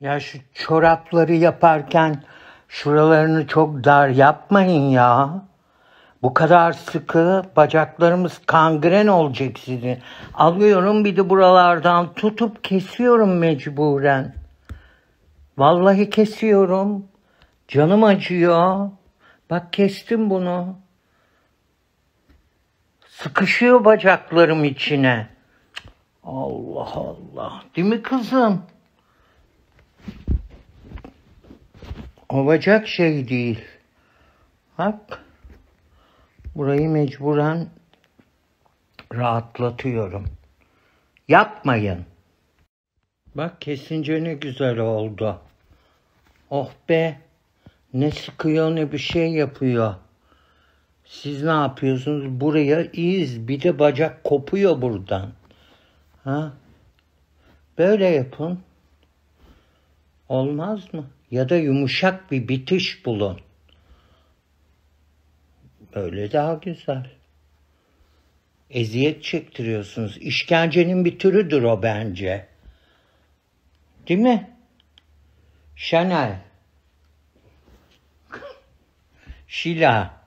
Ya şu çorapları yaparken şuralarını çok dar yapmayın ya. Bu kadar sıkı bacaklarımız kangren olacak sizin. Alıyorum bir de buralardan tutup kesiyorum mecburen. Vallahi kesiyorum. Canım acıyor. Bak kestim bunu. Sıkışıyor bacaklarım içine. Allah Allah. Değil mi kızım? Olacak şey değil. Bak. Burayı mecburen rahatlatıyorum. Yapmayın. Bak kesince ne güzel oldu. Oh be. Ne sıkıyor ne bir şey yapıyor. Siz ne yapıyorsunuz? Buraya iz. Bir de bacak kopuyor buradan. Ha? Böyle yapın. Olmaz mı? Ya da yumuşak bir bitiş bulun. Böyle daha güzel. Eziyet çektiriyorsunuz. İşkencenin bir türüdür o bence. Değil mi? Chanel. Şila.